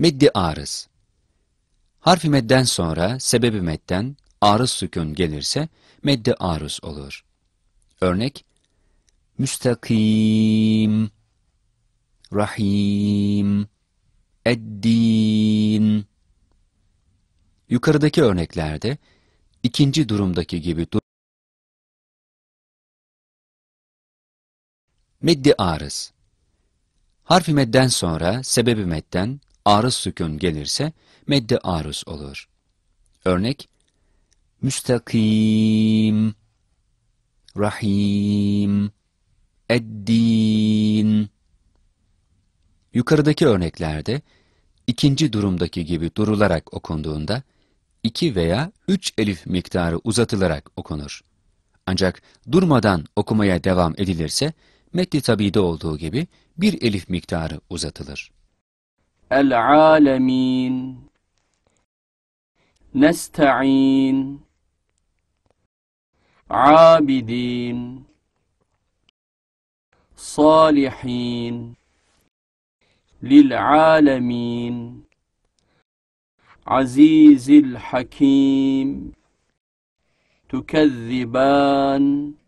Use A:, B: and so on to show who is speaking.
A: Meddi arız. Harfi medden sonra sebebi medden arız sükun gelirse meddi arız olur. Örnek Müstakim Rahim
B: Eddin Yukarıdaki örneklerde ikinci durumdaki gibi dur Meddi arız. Harfi medden sonra sebebi medden
A: arız sükun gelirse medde arız olur. Örnek müstakim, rahim, eddin. Yukarıdaki örneklerde ikinci durumdaki gibi durularak okunduğunda iki veya üç elif miktarı uzatılarak okunur. Ancak durmadan okumaya devam edilirse metni tabide olduğu gibi bir elif miktarı uzatılır.
C: العالمين نستعين عابدين صالحين للعالمين عزيز الحكيم تكذبان